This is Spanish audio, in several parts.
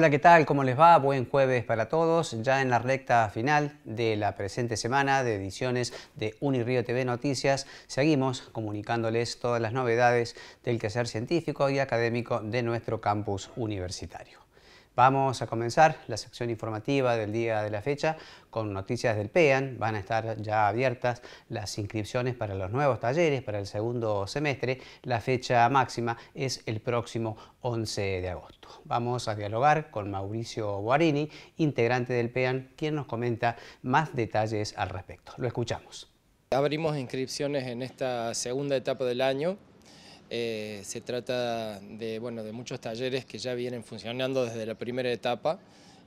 Hola, ¿qué tal? ¿Cómo les va? Buen jueves para todos. Ya en la recta final de la presente semana de ediciones de Unirío TV Noticias, seguimos comunicándoles todas las novedades del quehacer científico y académico de nuestro campus universitario. Vamos a comenzar la sección informativa del día de la fecha con noticias del PEAN. Van a estar ya abiertas las inscripciones para los nuevos talleres para el segundo semestre. La fecha máxima es el próximo 11 de agosto. Vamos a dialogar con Mauricio Guarini, integrante del PEAN, quien nos comenta más detalles al respecto. Lo escuchamos. Abrimos inscripciones en esta segunda etapa del año eh, se trata de, bueno, de muchos talleres que ya vienen funcionando desde la primera etapa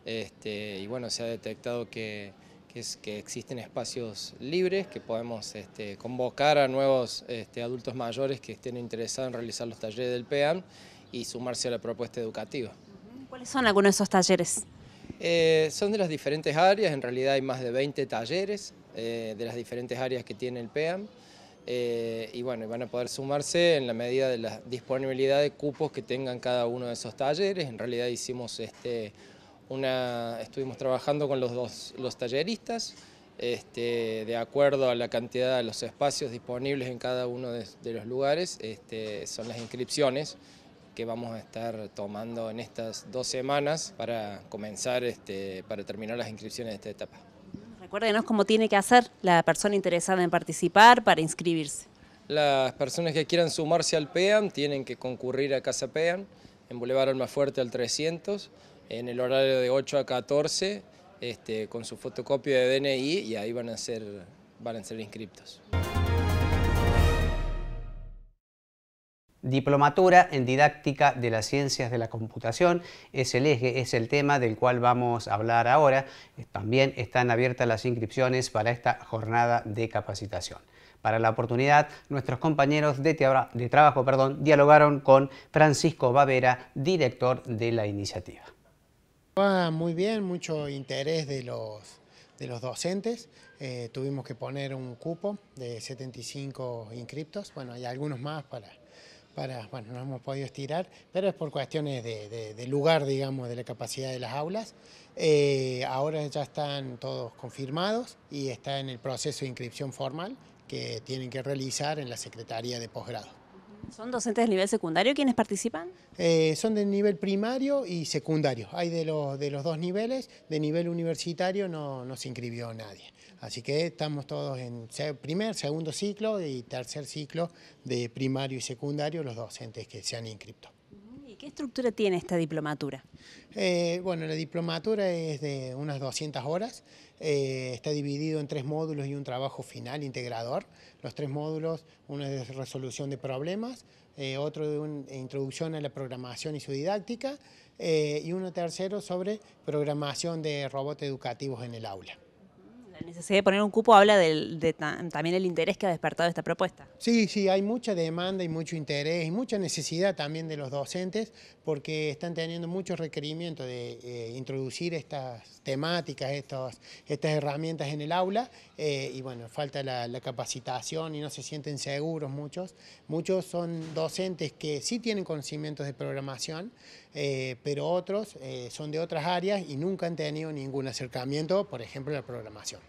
este, y bueno, se ha detectado que, existen espacios libres que podemos este, convocar a nuevos este, adultos mayores que estén interesados en realizar los talleres del PEAM y sumarse a la propuesta educativa. ¿Cuáles son algunos de esos talleres? Eh, son de las diferentes áreas, en realidad hay más de 20 talleres eh, de las diferentes áreas que tiene el PEAM. Eh, y bueno, van a poder sumarse en la medida de la disponibilidad de cupos que tengan cada uno de esos talleres. En realidad hicimos este, una, estuvimos trabajando con los dos los talleristas, este, de acuerdo a la cantidad de los espacios disponibles en cada uno de, los lugares, este, son las inscripciones que vamos a estar tomando en estas dos semanas para comenzar, este, para terminar las inscripciones de esta etapa. Acuérdenos cómo tiene que hacer la persona interesada en participar para inscribirse. Las personas que quieran sumarse al PEAM tienen que concurrir a Casa PEAM en Boulevard Almafuerte al 300, en el horario de 8 a 14, este, con su fotocopia de DNI y ahí van a ser, van a ser inscriptos. Diplomatura en Didáctica de las Ciencias de la Computación es el eje, es el tema del cual vamos a hablar ahora. Eh, también están abiertas las inscripciones para esta jornada de capacitación. Para la oportunidad, nuestros compañeros de, trabajo perdón, dialogaron con Francisco Bavera, director de la iniciativa. Va ah, muy bien, mucho interés de los, docentes. Eh, tuvimos que poner un cupo de 75 inscriptos. Bueno, hay algunos más para para, bueno, no hemos podido estirar, pero es por cuestiones de, lugar, digamos, de la capacidad de las aulas. Eh, ahora ya están todos confirmados y está en el proceso de inscripción formal que tienen que realizar en la Secretaría de Posgrado. ¿Son docentes de nivel secundario quienes participan? Eh, son de nivel primario y secundario. Hay de los, de los dos niveles. De nivel universitario no, no se inscribió nadie. Así que estamos todos en primer, segundo ciclo y tercer ciclo de primario y secundario, los docentes que se han inscrito. ¿Qué estructura tiene esta diplomatura? Eh, bueno, la diplomatura es de unas 200 horas, eh, está dividido en tres módulos y un trabajo final integrador. Los tres módulos, uno es de resolución de problemas, eh, otro de e introducción a la programación y su didáctica, y uno tercero sobre programación de robots educativos en el aula la necesidad de poner un cupo habla de, también el interés que ha despertado esta propuesta. Sí, sí, hay mucha demanda y mucho interés y mucha necesidad también de los docentes porque están teniendo muchos requerimientos de eh, introducir estas temáticas, estos, estas herramientas en el aula eh, y bueno, falta la, capacitación y no se sienten seguros muchos. Muchos son docentes que sí tienen conocimientos de programación, eh, pero otros son de otras áreas y nunca han tenido ningún acercamiento, por ejemplo, la programación.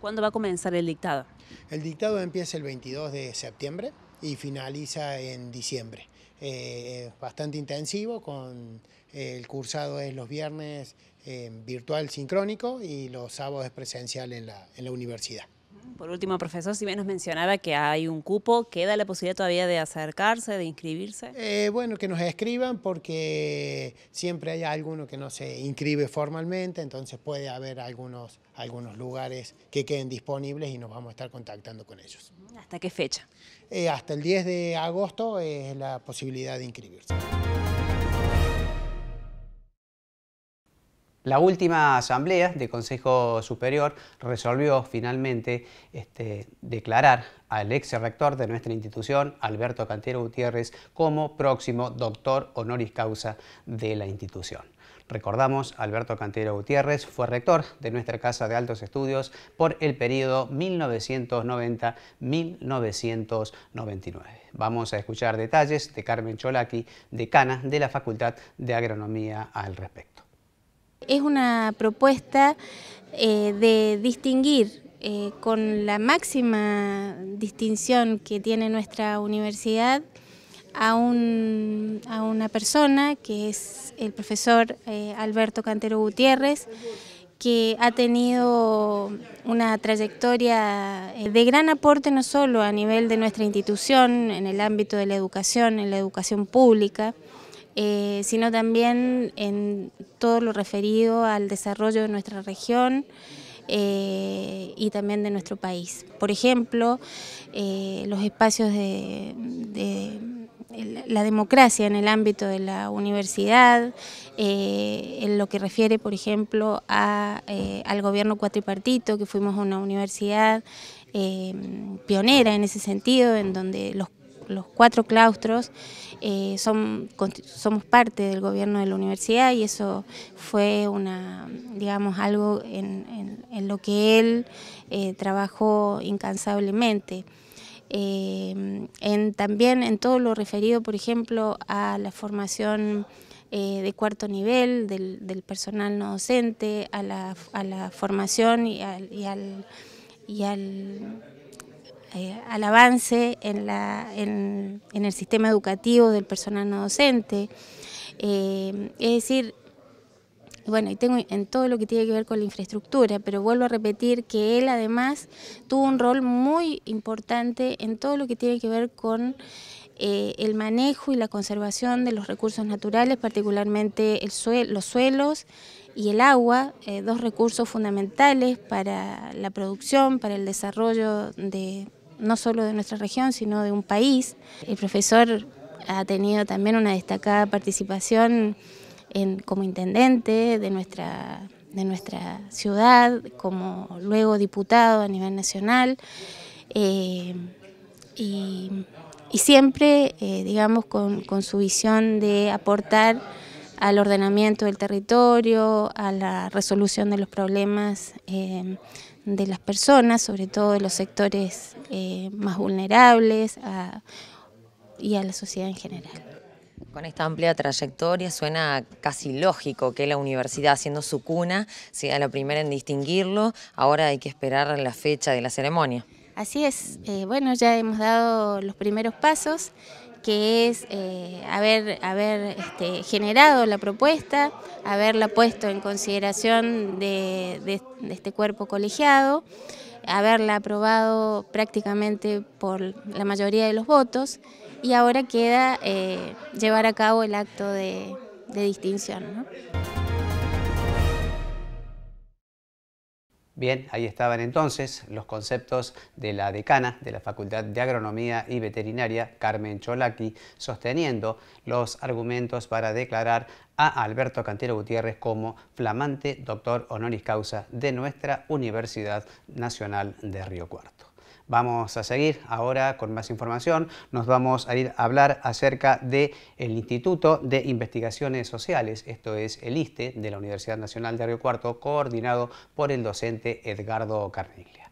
¿Cuándo va a comenzar el dictado? El dictado empieza el 22 de septiembre y finaliza en diciembre. Eh, bastante intensivo, con eh, el cursado es los viernes eh, virtual sincrónico y los sábados es presencial en la universidad. Por último, profesor, si bien nos mencionaba que hay un cupo, ¿queda la posibilidad todavía de acercarse, de inscribirse? Eh, bueno, que nos escriban porque siempre hay alguno que no se inscribe formalmente, entonces puede haber algunos, algunos lugares que queden disponibles y nos vamos a estar contactando con ellos. ¿Hasta qué fecha? Eh, hasta el 10 de agosto es la posibilidad de inscribirse. La última asamblea de Consejo Superior resolvió finalmente este, declarar al ex rector de nuestra institución, Alberto Cantero Gutiérrez, como próximo doctor honoris causa de la institución. Recordamos, Alberto Cantero Gutiérrez fue rector de nuestra Casa de Altos Estudios por el periodo 1990-1999. Vamos a escuchar detalles de Carmen Cholaki, decana de la Facultad de Agronomía al respecto es una propuesta eh, de distinguir eh, con la máxima distinción que tiene nuestra universidad a, una persona que es el profesor eh, Alberto Cantero Gutiérrez, que ha tenido una trayectoria de gran aporte no solo a nivel de nuestra institución, en el ámbito de la educación, en la educación pública, eh, sino también en todo lo referido al desarrollo de nuestra región eh, y también de nuestro país. Por ejemplo, eh, los espacios de, la democracia en el ámbito de la universidad, en lo que refiere, por ejemplo, al gobierno cuatripartito, que fuimos a una universidad pionera en ese sentido, en donde los los cuatro claustros eh, son, somos parte del gobierno de la universidad y eso fue una, digamos, algo en, lo que él eh, trabajó incansablemente. Eh, en, también en todo lo referido, por ejemplo, a la formación de cuarto nivel del, personal no docente, a la, a la formación y y al, y al eh, al avance en, la, en, el sistema educativo del personal no docente. Eh, es decir, bueno, y tengo en todo lo que tiene que ver con la infraestructura, pero vuelvo a repetir que él además tuvo un rol muy importante en todo lo que tiene que ver con eh, el manejo y la conservación de los recursos naturales, particularmente el suel los suelos y el agua, dos recursos fundamentales para la producción, para el desarrollo de, no solo de nuestra región, sino de un país. El profesor ha tenido también una destacada participación en, como intendente de nuestra, de nuestra ciudad, como luego diputado a nivel nacional. Eh, y, siempre, eh, digamos, con, su visión de aportar al ordenamiento del territorio, a la resolución de los problemas eh, de las personas, sobre todo de los sectores eh, más vulnerables y a la sociedad en general. Con esta amplia trayectoria suena casi lógico que la universidad, siendo su cuna, sea la primera en distinguirlo. Ahora hay que esperar la fecha de la ceremonia. Así es, eh, bueno, ya hemos dado los primeros pasos que es eh, haber, este, generado la propuesta, haberla puesto en consideración de, este cuerpo colegiado, haberla aprobado prácticamente por la mayoría de los votos y ahora queda eh, llevar a cabo el acto de, distinción. Bien, ahí estaban entonces los conceptos de la decana de la Facultad de Agronomía y Veterinaria, Carmen Cholaki, sosteniendo los argumentos para declarar a Alberto Cantero Gutiérrez como flamante doctor honoris causa de nuestra Universidad Nacional de Río Cuarto. Vamos a seguir ahora con más información. Nos vamos a ir a hablar acerca del Instituto de Investigaciones Sociales, esto es el ISTE de la Universidad Nacional de Río Cuarto, coordinado por el docente Edgardo Carniglia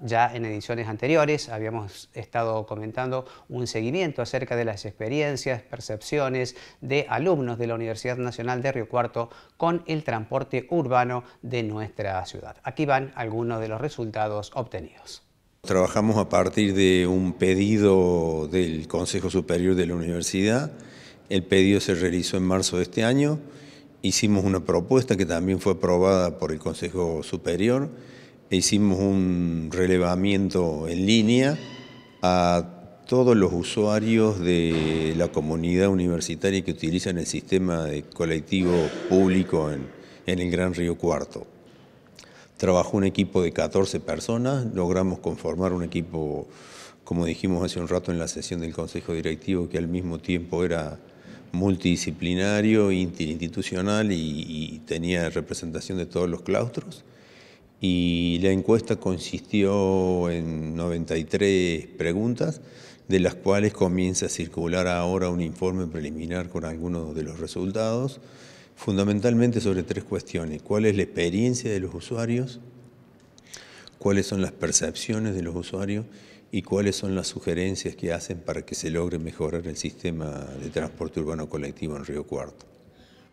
ya en ediciones anteriores habíamos estado comentando un seguimiento acerca de las experiencias, percepciones de alumnos de la Universidad Nacional de Río Cuarto con el transporte urbano de nuestra ciudad. Aquí van algunos de los resultados obtenidos. Trabajamos a partir de un pedido del Consejo Superior de la Universidad. El pedido se realizó en marzo de este año. Hicimos una propuesta que también fue aprobada por el Consejo Superior. E hicimos un relevamiento en línea a todos los usuarios de la comunidad universitaria que utilizan el sistema de colectivo público en el Gran Río Cuarto. Trabajó un equipo de 14 personas, logramos conformar un equipo, como dijimos hace un rato en la sesión del Consejo Directivo, que al mismo tiempo era multidisciplinario, interinstitucional y, tenía representación de todos los claustros. Y la encuesta consistió en 93 preguntas, de las cuales comienza a circular ahora un informe preliminar con algunos de los resultados fundamentalmente sobre tres cuestiones. ¿Cuál es la experiencia de los usuarios? ¿Cuáles son las percepciones de los usuarios? ¿Y cuáles son las sugerencias que hacen para que se logre mejorar el sistema de transporte urbano colectivo en Río Cuarto?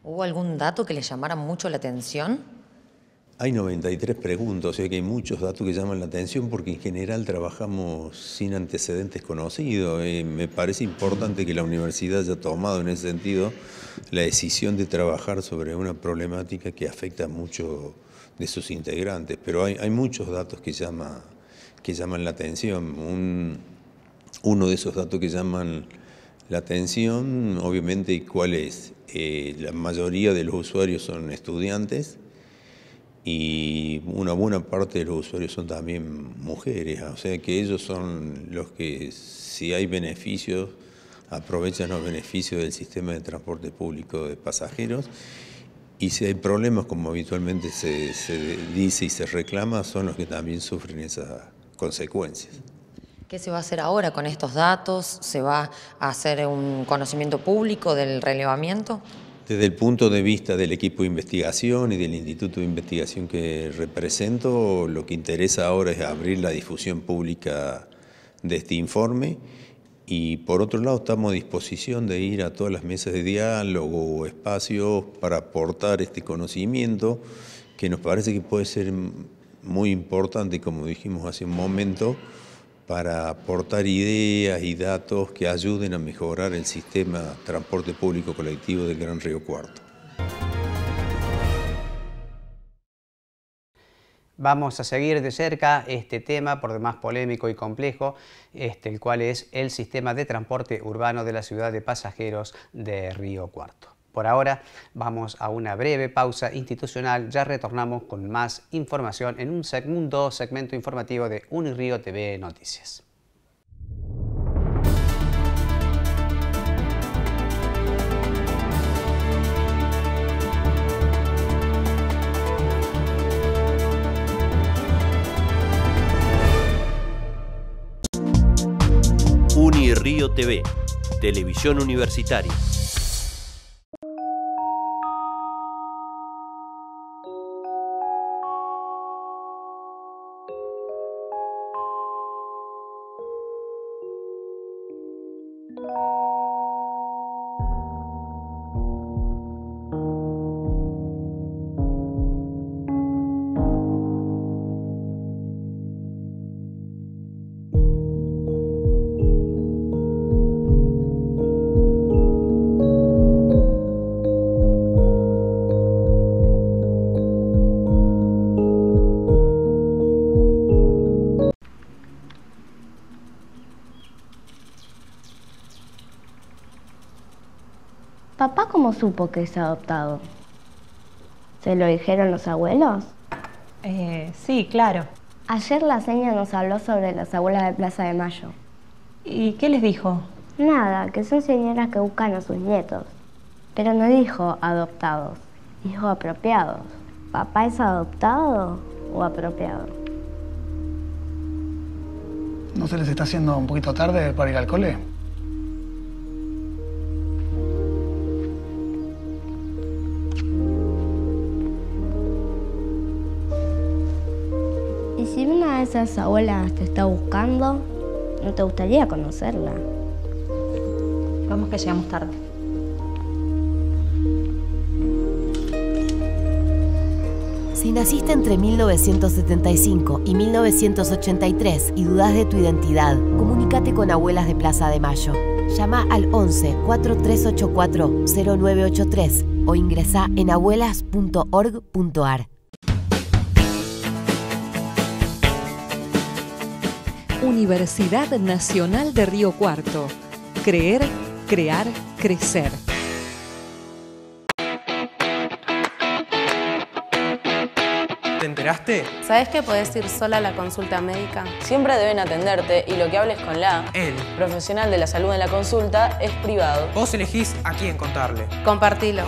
¿Hubo algún dato que les llamara mucho la atención? Hay 93 preguntas, o sea que hay muchos datos que llaman la atención porque en general trabajamos sin antecedentes conocidos. Eh, me parece importante que la universidad haya tomado en ese sentido la decisión de trabajar sobre una problemática que afecta a muchos de sus integrantes, pero hay, muchos datos que, que llaman la atención. uno de esos datos que llaman la atención, obviamente, ¿cuál es? Eh, la mayoría de los usuarios son estudiantes y una buena parte de los usuarios son también mujeres, o sea que ellos son los que si hay beneficios aprovechan los beneficios del sistema de transporte público de pasajeros y si hay problemas como habitualmente se, dice y se reclama son los que también sufren esas consecuencias. ¿Qué se va a hacer ahora con estos datos? ¿Se va a hacer un conocimiento público del relevamiento? Desde el punto de vista del equipo de investigación y del instituto de investigación que represento, lo que interesa ahora es abrir la difusión pública de este informe y por otro lado estamos a disposición de ir a todas las mesas de diálogo o espacios para aportar este conocimiento que nos parece que puede ser muy importante, como dijimos hace un momento, para aportar ideas y datos que ayuden a mejorar el sistema de transporte público colectivo del Gran Río Cuarto. Vamos a seguir de cerca este tema, por demás polémico y complejo, este, el cual es el sistema de transporte urbano de la ciudad de pasajeros de Río Cuarto. Por ahora vamos a una breve pausa institucional, ya retornamos con más información en un segundo segmento informativo de Unirío TV Noticias. Unirío TV, televisión universitaria. ¿Cómo supo que es adoptado? ¿Se lo dijeron los abuelos? Eh, sí, claro. Ayer la seña nos habló sobre las abuelas de Plaza de Mayo. ¿Y qué les dijo? Nada, que son señoras que buscan a sus nietos. Pero no dijo adoptados, dijo apropiados. ¿Papá es adoptado o apropiado? ¿No se les está haciendo un poquito tarde para ir al cole? esa abuela? te está buscando, ¿no te gustaría conocerla? Vamos que llegamos tarde. Si naciste entre 1975 y 1983 y dudas de tu identidad, comunícate con Abuelas de Plaza de Mayo. Llama al 11 4384 0983 o ingresa en abuelas.org.ar. Universidad Nacional de Río Cuarto. Creer, crear, crecer. ¿Te enteraste? ¿Sabes que podés ir sola a la consulta médica? Siempre deben atenderte y lo que hables con la el profesional de la salud en la consulta es privado. Vos elegís a quién contarle. Compartilo.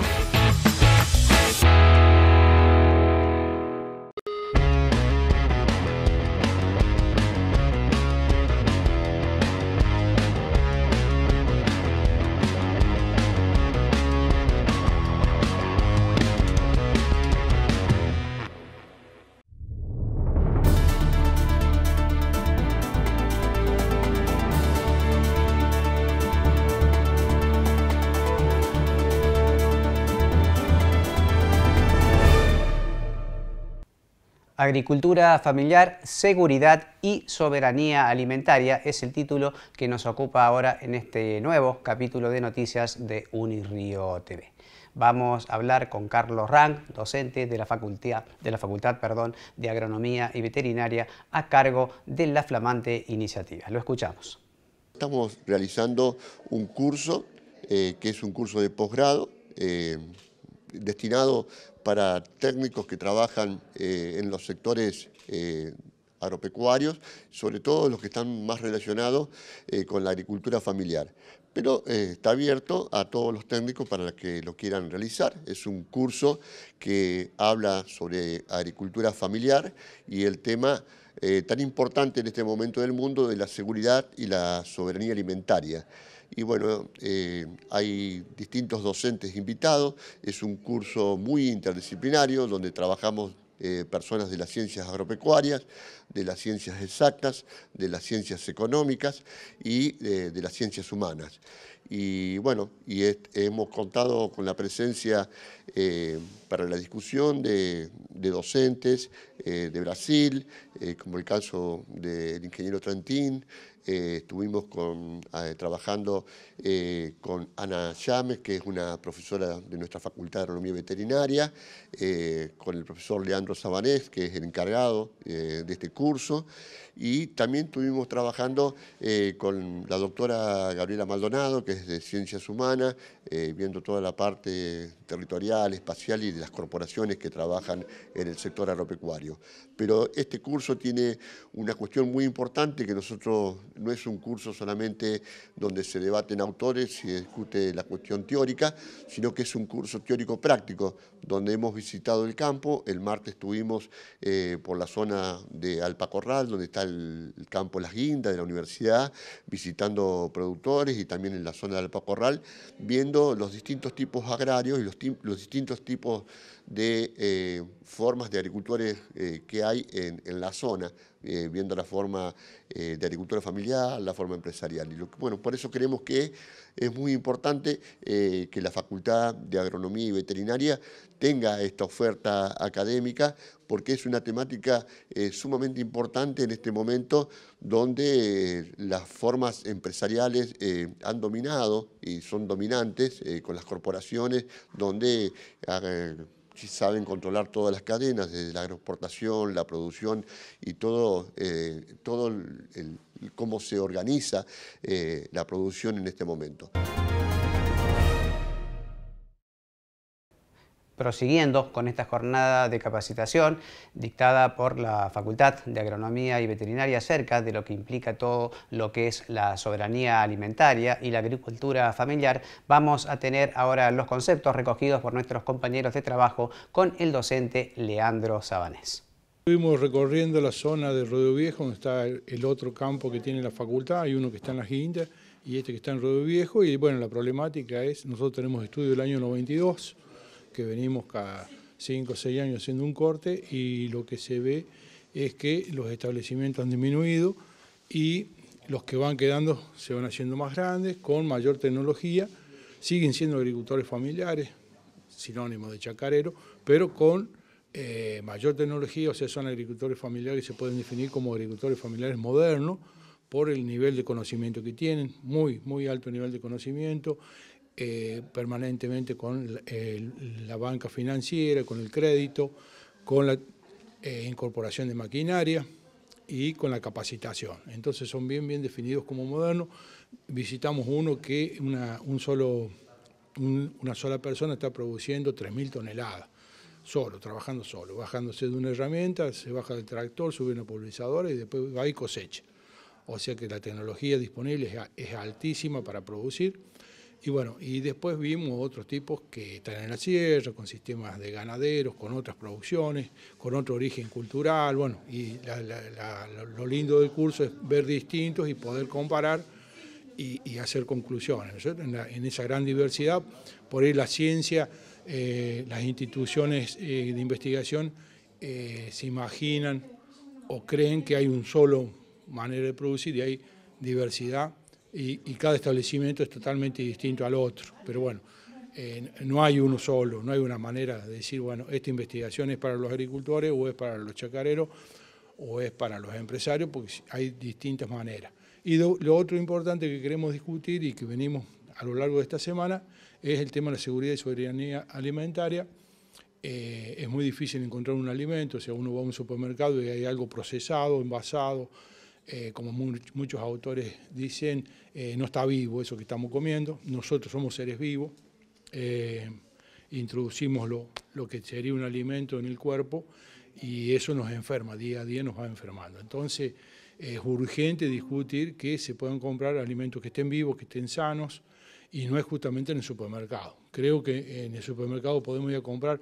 Agricultura familiar, seguridad y soberanía alimentaria es el título que nos ocupa ahora en este nuevo capítulo de noticias de Unirío TV. Vamos a hablar con Carlos Rang, docente de la Facultad, de, la facultad perdón, de Agronomía y Veterinaria a cargo de la flamante iniciativa. Lo escuchamos. Estamos realizando un curso eh, que es un curso de posgrado eh, destinado para técnicos que trabajan eh, en los sectores eh, agropecuarios, sobre todo los que están más relacionados eh, con la agricultura familiar. Pero está abierto a todos los técnicos para que lo quieran realizar. Es un curso que habla sobre agricultura familiar y el tema tan importante en este momento del mundo de la seguridad y la soberanía alimentaria y bueno, eh, hay distintos docentes invitados, es un curso muy interdisciplinario donde trabajamos eh, personas de las ciencias agropecuarias, de las ciencias exactas, de las ciencias económicas y eh, de, las ciencias humanas. Y bueno, y hemos contado con la presencia para la discusión de, docentes eh, de Brasil, eh, como el caso del ingeniero Trantín. Eh, estuvimos con, ah, trabajando con Ana Llames, que es una profesora de nuestra Facultad de Agronomía Veterinaria, con el profesor Leandro Sabanés, que es el encargado de este curso, y también estuvimos trabajando con la doctora Gabriela Maldonado, que es de Ciencias Humanas, eh, viendo toda la parte territorial, espacial y de las corporaciones que trabajan en el sector agropecuario. Pero este curso tiene una cuestión muy importante que nosotros, no es un curso solamente donde se debaten autores y se discute la cuestión teórica, sino que es un curso teórico práctico, donde hemos visitado el campo, el martes estuvimos eh, por la zona de Alpacorral, donde está el, el campo Las Guindas de la universidad, visitando productores y también en la zona de Alpacorral, viendo los distintos tipos agrarios y los, distintos tipos de eh, formas de agricultores eh, que hay en la zona eh, viendo la forma eh, de agricultura familiar, la forma empresarial. Y bueno, por eso creemos que es muy importante eh, que la Facultad de Agronomía y Veterinaria tenga esta oferta académica porque es una temática sumamente importante en este momento donde las formas empresariales han dominado y son dominantes con las corporaciones donde saben controlar todas las cadenas, desde la agroexportación, la producción y todo, eh, todo cómo se organiza eh, la producción en este momento. prosiguiendo con esta jornada de capacitación dictada por la Facultad de Agronomía y Veterinaria acerca de lo que implica todo lo que es la soberanía alimentaria y la agricultura familiar, vamos a tener ahora los conceptos recogidos por nuestros compañeros de trabajo con el docente Leandro Sabanés. Estuvimos recorriendo la zona de Rodeo Viejo, donde está el otro campo que tiene la facultad, hay uno que está en la Ginta y este que está en Rodeo Viejo, y bueno, la problemática es, nosotros tenemos estudio del año 92, que venimos cada 5 o 6 años haciendo un corte y lo que se ve es que los establecimientos han disminuido y los que van quedando se van haciendo más grandes, con mayor tecnología, siguen siendo agricultores familiares, sinónimo de chacarero, pero con eh, mayor tecnología, o sea, son agricultores familiares, y se pueden definir como agricultores familiares modernos por el nivel de conocimiento que tienen, muy, muy alto nivel de conocimiento, eh, permanentemente con la, banca financiera, con el crédito, con la eh, incorporación de maquinaria y con la capacitación. Entonces son bien, bien definidos como modernos. Visitamos uno que una, un solo, una sola persona está produciendo 3.000 toneladas, solo, trabajando solo, bajándose de una herramienta, se baja del tractor, sube una pulverizadora y después va y cosecha. O sea que la tecnología disponible es altísima para producir. Y bueno, y después vimos otros tipos que están en la sierra, con sistemas de ganaderos, con otras producciones, con otro origen cultural, bueno, y lo lindo del curso es ver distintos y poder comparar y, hacer conclusiones. En, esa gran diversidad, por ahí la ciencia, eh, las instituciones eh, de investigación eh, se imaginan o creen que hay un solo manera de producir y hay diversidad y, cada establecimiento es totalmente distinto al otro. Pero bueno, eh, no hay uno solo, no hay una manera de decir, bueno, esta investigación es para los agricultores o es para los chacareros o es para los empresarios, porque hay distintas maneras. Y lo otro importante que queremos discutir y que venimos a lo largo de esta semana es el tema de la seguridad y soberanía alimentaria. Eh, es muy difícil encontrar un alimento, si sea, uno va a un supermercado y hay algo procesado, envasado, eh, como muchos autores dicen, eh, no está vivo eso que estamos comiendo, nosotros somos seres vivos, eh, introducimos lo, lo que sería un alimento en el cuerpo y eso nos enferma, día a día nos va enfermando. Entonces es urgente discutir que se puedan comprar alimentos que estén vivos, que estén sanos y no es justamente en el supermercado. Creo que en el supermercado podemos ir a comprar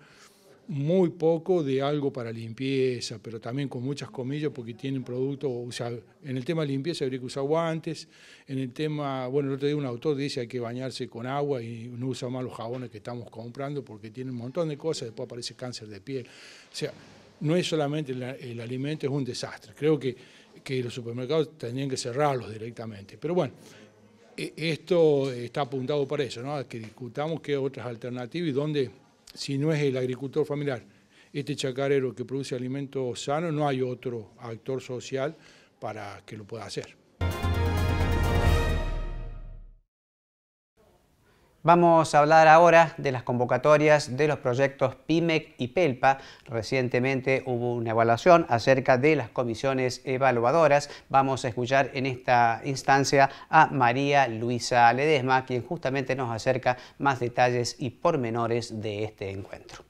muy poco de algo para limpieza, pero también con muchas comillas porque tienen productos, o sea, en el tema de limpieza habría que usar guantes, en el tema, bueno, el otro día un autor dice hay que bañarse con agua y no usar más los jabones que estamos comprando porque tienen un montón de cosas, después aparece cáncer de piel. O sea, no es solamente el, alimento, es un desastre. Creo que, que los supermercados tendrían que cerrarlos directamente, pero bueno e, esto está apuntado para eso, ¿no? que discutamos qué otras alternativas y dónde si no es el agricultor familiar, este chacarero que produce alimentos sano, no hay otro actor social para que lo pueda hacer. Vamos a hablar ahora de las convocatorias de los proyectos PIMEC y PELPA. Recientemente hubo una evaluación acerca de las comisiones evaluadoras. Vamos a escuchar en esta instancia a María Luisa Ledesma, quien justamente nos acerca más detalles y pormenores de este encuentro.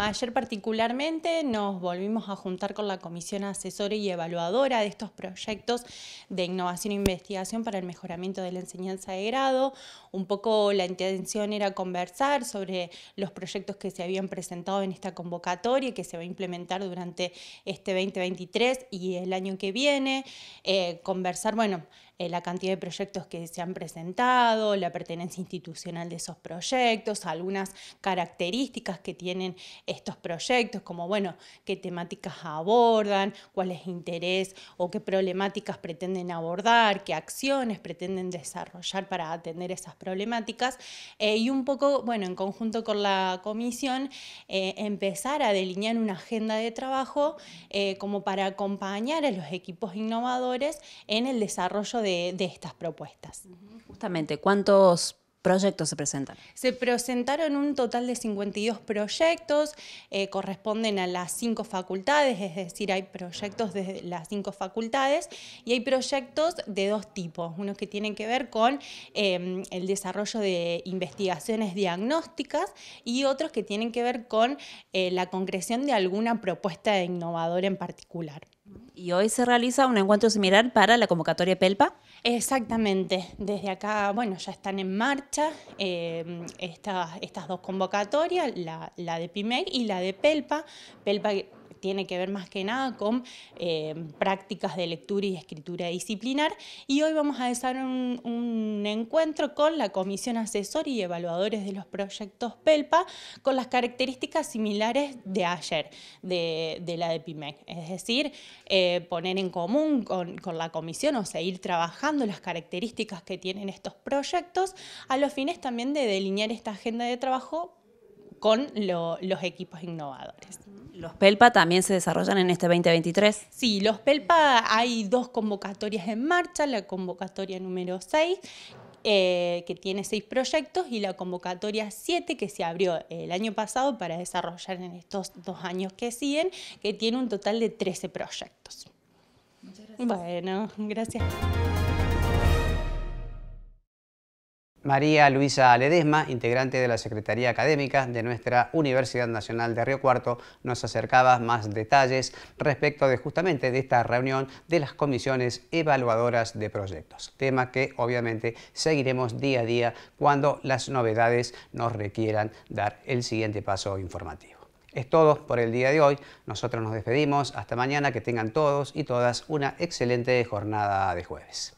Ayer particularmente nos volvimos a juntar con la Comisión Asesora y Evaluadora de estos proyectos de innovación e investigación para el mejoramiento de la enseñanza de grado. Un poco la intención era conversar sobre los proyectos que se habían presentado en esta convocatoria que se va a implementar durante este 2023 y el año que viene. Eh, conversar, bueno, eh, la cantidad de proyectos que se han presentado, la pertenencia institucional de esos proyectos, algunas características que tienen estos proyectos, como bueno, qué temáticas abordan, cuál es interés o qué problemáticas pretenden abordar, qué acciones pretenden desarrollar para atender esas problemáticas eh, y un poco, bueno, en conjunto con la comisión, eh, empezar a delinear una agenda de trabajo como para acompañar a los equipos innovadores en el desarrollo de de, estas propuestas. Justamente, ¿cuántos proyectos se presentan? Se presentaron un total de 52 proyectos, eh, corresponden a las cinco facultades, es decir, hay proyectos de las cinco facultades y hay proyectos de dos tipos, unos que tienen que ver con em, el desarrollo de investigaciones diagnósticas y otros que tienen que ver con eh, la concreción de alguna propuesta innovadora en particular. Y hoy se realiza un encuentro similar para la convocatoria PELPA. Exactamente, desde acá, bueno, ya están en marcha eh, estas dos convocatorias, la, la de PIMEC y la de PELPA. PELPA tiene que ver más que nada con eh, prácticas de lectura y escritura disciplinar. Y hoy vamos a desarrollar un, encuentro con la Comisión Asesor y Evaluadores de los Proyectos PELPA con las características similares de ayer, de, la de PIMEC. Es decir, eh, poner en común con, la comisión o seguir trabajando las características que tienen estos proyectos a los fines también de delinear esta agenda de trabajo con los equipos innovadores. ¿Los PELPA también se desarrollan en este 2023? Sí, los PELPA hay dos convocatorias en marcha, la convocatoria número 6, eh, que tiene seis proyectos, y la convocatoria 7, que se abrió el año pasado para desarrollar en estos dos años que siguen, que tiene un total de 13 proyectos. Muchas gracias. Bueno, gracias. María Luisa Ledesma, integrante de la Secretaría Académica de nuestra Universidad Nacional de Río Cuarto, nos acercaba más detalles respecto de justamente de esta reunión de las comisiones evaluadoras de proyectos, tema que obviamente seguiremos día a día cuando las novedades nos requieran dar el siguiente paso informativo. Es todo por el día de hoy. Nosotros nos despedimos. Hasta mañana. Que tengan todos y todas una excelente jornada de jueves.